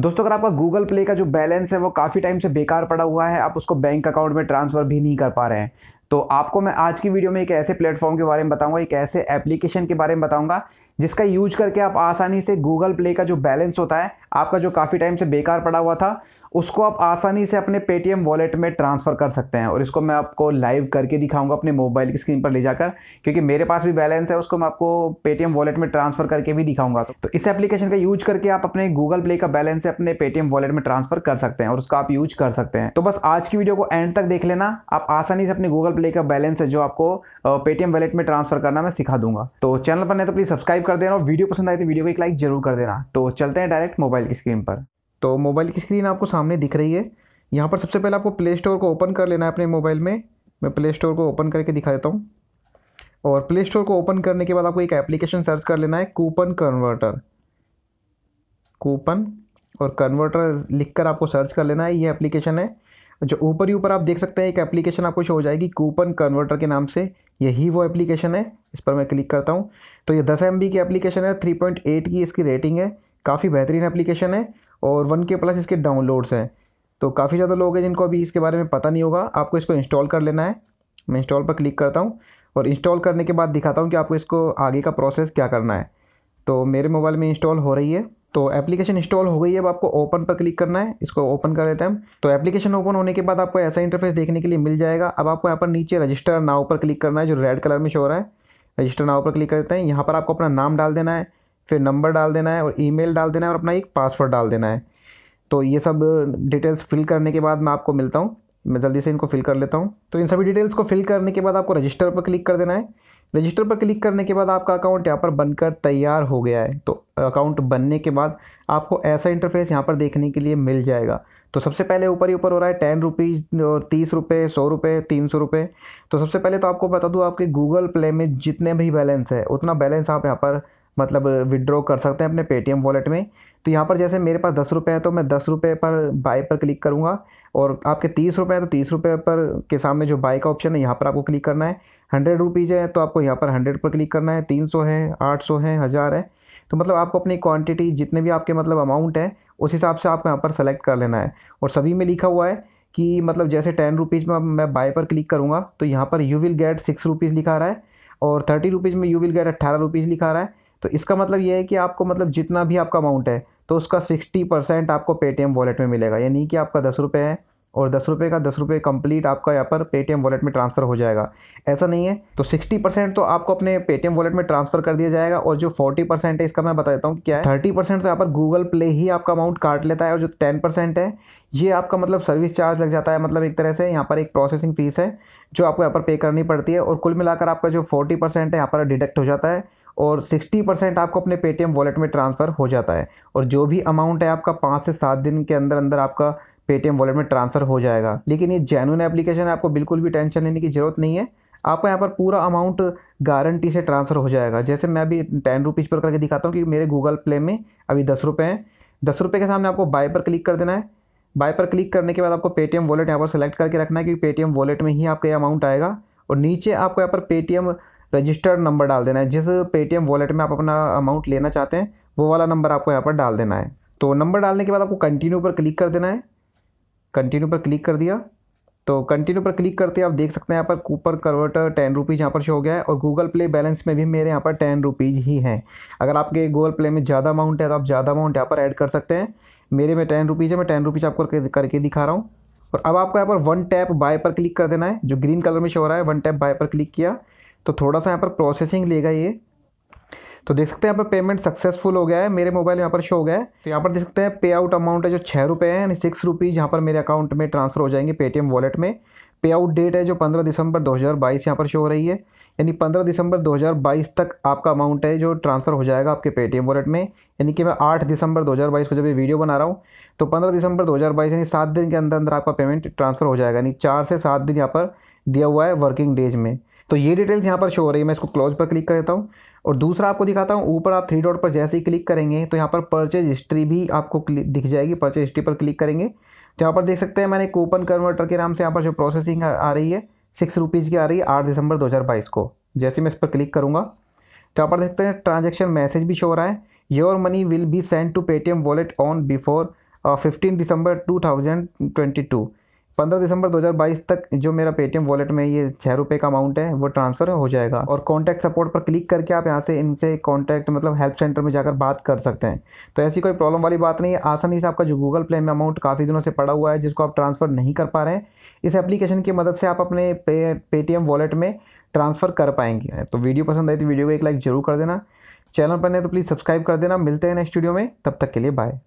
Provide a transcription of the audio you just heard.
दोस्तों अगर आपका गूगल प्ले का जो बैलेंस है वो काफ़ी टाइम से बेकार पड़ा हुआ है आप उसको बैंक अकाउंट में ट्रांसफ़र भी नहीं कर पा रहे हैं तो आपको मैं आज की वीडियो में एक ऐसे प्लेटफॉर्म के बारे में बताऊंगा एक ऐसे एप्लीकेशन के बारे में बताऊंगा जिसका यूज करके आप आसानी से गूगल प्ले का जो बैलेंस होता है आपका जो काफ़ी टाइम से बेकार पड़ा हुआ था उसको आप आसानी से अपने पेटीएम वॉलेट में ट्रांसफ़र कर सकते हैं और इसको मैं आपको लाइव करके दिखाऊंगा अपने मोबाइल की स्क्रीन पर ले जाकर क्योंकि मेरे पास भी बैलेंस है उसको मैं आपको पेटीएम वॉलेट में ट्रांसफ़र करके भी दिखाऊंगा तो, इस एप्लीकेशन का यूज करके आप अपने गूगल प्ले का बैलेंस है अपने पेटीएम वॉलेट में ट्रांसफ़र कर सकते हैं और उसका आप यूज कर सकते हैं तो बस आज की वीडियो को एंड तक देख लेना आप आसानी से अपने गूगल प्ले का बैलेंस है जो आपको पेटीएम वॉलेट में ट्रांसफ़र करना मैं सिखा दूंगा तो चैनल पर नहीं तो प्लीज़ सब्सक्राइब कर देना और वीडियो पसंद आए तो वीडियो को एक लाइक जरूर कर देना तो चलते हैं डायरेक्ट मोबाइल की स्क्रीन पर तो मोबाइल की स्क्रीन आपको सामने दिख रही है यहाँ पर सबसे पहले आपको प्ले स्टोर को ओपन कर लेना है अपने मोबाइल में मैं प्ले स्टोर को ओपन करके दिखा देता हूँ और प्ले स्टोर को ओपन करने के बाद आपको एक एप्लीकेशन सर्च कर लेना है कूपन कन्वर्टर कूपन और कन्वर्टर लिखकर आपको सर्च कर लेना है ये एप्लीकेशन है जो ऊपर ही ऊपर आप देख सकते हैं एक एप्लीकेशन आपको शो हो जाएगी कूपन कन्वर्टर के नाम से यही वो एप्लीकेशन है इस पर मैं क्लिक करता हूँ तो ये दस एम की एप्लीकेशन है थ्री पॉइंट एट की इसकी रेटिंग है काफ़ी बेहतरीन एप्लीकेशन है और वन के प्लस इसके डाउनलोड्स हैं तो काफ़ी ज़्यादा लोग हैं जिनको अभी इसके बारे में पता नहीं होगा आपको इसको इंस्टॉल कर लेना है मैं इंस्टॉल पर क्लिक करता हूँ और इंस्टॉल करने के बाद दिखाता हूँ कि आपको इसको आगे का प्रोसेस क्या करना है तो मेरे मोबाइल में इंस्टॉल हो रही है तो एप्लीकेशन इंस्टॉल हो गई है अब आपको ओपन पर क्लिक करना है इसको ओपन कर देते हैं हम तो एप्लीकेशन ओपन होने के बाद आपको ऐसा इंटरफेस देखने के लिए मिल जाएगा अब आपको यहाँ पर नीचे रजिस्टर नाव पर क्लिक करना है जो रेड कलर में शो हो रहा है रजिस्टर नाव पर क्लिक करते हैं यहाँ पर आपको अपना नाम डाल देना है फिर नंबर डाल देना है और ईमेल डाल देना है और अपना एक पासवर्ड डाल देना है तो ये सब डिटेल्स फिल करने के बाद मैं आपको मिलता हूँ मैं जल्दी से इनको फिल कर लेता हूँ तो इन सभी डिटेल्स को फिल करने के बाद आपको रजिस्टर पर क्लिक कर देना है रजिस्टर पर क्लिक करने के बाद आपका अकाउंट यहाँ पर बनकर तैयार हो गया है तो अकाउंट बनने के बाद आपको ऐसा इंटरफेस यहाँ पर देखने के लिए मिल जाएगा तो सबसे पहले ऊपर ही ऊपर हो रहा है टेन रुपीज़ तीस रुपये सौ रुपये तीन सौ रुपये तो सबसे पहले तो आपको बता दूँ आपके गूगल प्ले में जितने भी बैलेंस है उतना बैलेंस आप यहाँ पर मतलब विड्रॉ कर सकते हैं अपने पेटीएम वॉलेट में तो यहाँ पर जैसे मेरे पास दस रुपये है तो मैं दस रुपये पर बाय पर क्लिक करूँगा और आपके तीस रुपये हैं तो तीस रुपये पर के सामने जो बाय का ऑप्शन है यहाँ पर आपको क्लिक करना है हंड्रेड रुपीज़ है तो आपको यहाँ पर हंड्रेड पर क्लिक करना है तीन सौ है आठ सौ है हज़ार है तो मतलब आपको अपनी क्वांटिटी जितने भी आपके मतलब अमाउंट है उस हिसाब से आपको यहाँ पर सेलेक्ट कर लेना है और सभी में लिखा हुआ है कि मतलब जैसे टेन रुपीज़ में मैं बाय पर क्लिक करूँगा तो यहाँ पर you will get six rupees लिखा रहा है और थर्टी रुपीज़ में यू विल गेट अट्ठारह रुपीज़ लिखा रहा है तो इसका मतलब ये है कि आपको मतलब जितना भी आपका अमाउंट है तो उसका सिक्सटी परसेंट आपको पेटीएम वॉलेट में मिलेगा यानी कि आपका दस रुपये है और दस रुपये का दस रुपये कम्प्लीट आपका यहाँ पर पेटीएम वॉलेट में ट्रांसफ़र हो जाएगा ऐसा नहीं है तो सिक्सटी परसेंट तो आपको अपने पेटीएम वॉलेट में ट्रांसफ़र कर दिया जाएगा और जो फोर्टी परसेंट है इसका मैं बता देता हूँ क्या है थर्टी परसेंट तो यहाँ पर गूगल प्ले ही आपका अमाउंट काट लेता है और जो टेन परसेंट है ये आपका मतलब सर्विस चार्ज लग जाता है मतलब एक तरह से यहाँ पर एक प्रोसेसिंग फ़ीस है जो आपको यहाँ पर पे करनी पड़ती है और कुल मिलाकर आपका जो फोर्टी परसेंट है यहाँ पर डिडक्ट हो जाता है और 60 परसेंट आपको अपने पेटीएम वॉलेट में ट्रांसफ़र हो जाता है और जो भी अमाउंट है आपका पाँच से सात दिन के अंदर अंदर आपका पेटीएम वॉलेट में ट्रांसफ़र हो जाएगा लेकिन ये जैनुअन एप्लीकेशन है आपको बिल्कुल भी टेंशन लेने की ज़रूरत नहीं है आपका यहाँ पर पूरा अमाउंट गारंटी से ट्रांसफ़र हो जाएगा जैसे मैं अभी टेन रुपीज़ पर करके दिखाता हूँ कि मेरे गूगल प्ले में अभी दस रुपये हैं दस रुपये के सामने आपको बाय पर क्लिक कर देना है बाय पर क्लिक करने के बाद आपको पेटीएम वॉलेट यहाँ पर सेलेक्ट करके रखना है क्योंकि पेटीएम वॉलेट में ही आपका ये अमाउंट आएगा और नीचे आपको यहाँ पर पेटीएम रजिस्टर्ड नंबर डाल देना है जिस पेटीएम वॉलेट में आप अपना अमाउंट लेना चाहते हैं वो वाला नंबर आपको यहाँ पर डाल देना है तो नंबर डालने के बाद आपको कंटिन्यू पर क्लिक कर देना है कंटिन्यू पर क्लिक कर दिया तो कंटिन्यू पर क्लिक करते आप देख सकते हैं यहाँ पर कूपर कन्वर्टर टेन रुपीज़ यहाँ पर शो हो गया है और गूगल प्ले बैलेंस में भी मेरे यहाँ पर टेन रुपीज़ ही हैं अगर आपके गूगल प्ले में ज़्यादा अमाउंट है तो आप ज़्यादा अमाउंट यहाँ पर ऐड कर सकते हैं मेरे में टेन रुपीज़ है मैं टेन रुपीज़ आपको करके दिखा रहा हूँ और अब आपको यहाँ पर वन टैप बाय पर क्लिक कर देना है जो ग्रीन कलर में शो हो रहा है वन टैप बाय पर क्लिक किया तो थोड़ा सा यहाँ पर प्रोसेसिंग लेगा ये तो देख सकते हैं यहाँ पर पेमेंट सक्सेसफुल हो गया है मेरे मोबाइल यहाँ पर शो हो गया है तो यहाँ पर देख सकते हैं पे आउट अमाउंट है जो छः रुपये है यानी सिक्स रुपीज़ यहाँ पर मेरे अकाउंट में ट्रांसफर हो जाएंगे पेटीएम वॉलेट में पे आउट डेट है जो पंद्रह दिसंबर दो हज़ार बाईस यहाँ पर शो हो रही है यानी पंद्रह दिसंबर दो हज़ार बाईस तक आपका अमाउंट है जो ट्रांसफ़र हो जाएगा आपके पेटीएम वॉलेट में यानी कि मैं आठ दिसंबर दो हज़ार बाईस को जब ये वीडियो बना रहा हूँ तो पंद्रह दिसंबर दो हज़ार बाईस यानी सात दिन के अंदर अंदर आपका पेमेंट ट्रांसफ़र हो जाएगा यानी चार से सात दिन यहाँ पर दिया हुआ है वर्किंग डेज में तो ये डिटेल्स यहाँ पर शो हो रही है मैं इसको क्लोज पर क्लिक कर देता हूँ और दूसरा आपको दिखाता हूँ ऊपर आप थ्री डॉट पर जैसे ही क्लिक करेंगे तो यहाँ पर परचेज हिस्ट्री भी आपको दिख जाएगी परचेज हिस्ट्री पर क्लिक करेंगे तो यहाँ पर देख सकते हैं मैंने कूपन कन्वर्टर के नाम से यहाँ पर जो प्रोसेसिंग आ रही है सिक्स रुपीज़ की आ रही है आठ दिसंबर दो हज़ार बाईस को जैसे मैं इस पर क्लिक करूँगा तो यहाँ पर देखते हैं ट्रांजेक्शन मैसेज भी शो हो रहा है your money will be send to Paytm wallet on before fifteen December two thousand twenty two पंद्रह दिसंबर 2022 तक जो मेरा पेटीएम वॉलेट में ये छः रुपये का अमाउंट है वो ट्रांसफ़र हो जाएगा और कॉन्टैक्ट सपोर्ट पर क्लिक करके आप यहाँ से इनसे कॉन्टैक्ट मतलब हेल्प सेंटर में जाकर बात कर सकते हैं तो ऐसी कोई प्रॉब्लम वाली बात नहीं है आसानी से आपका जो गूगल प्ले में अमाउंट काफ़ी दिनों से पड़ा हुआ है जिसको आप ट्रांसफ़र नहीं कर पा रहे हैं इस एप्लीकेशन की मदद से आप अपने पे पेटीएम वॉलेट में ट्रांसफ़र कर पाएंगे तो वीडियो पसंद आई तो वीडियो को एक लाइक ज़रूर कर देना चैनल पर नहीं तो प्लीज़ सब्सक्राइब कर देना मिलते हैं नेक्स्ट वीडियो में तब तक के लिए बाय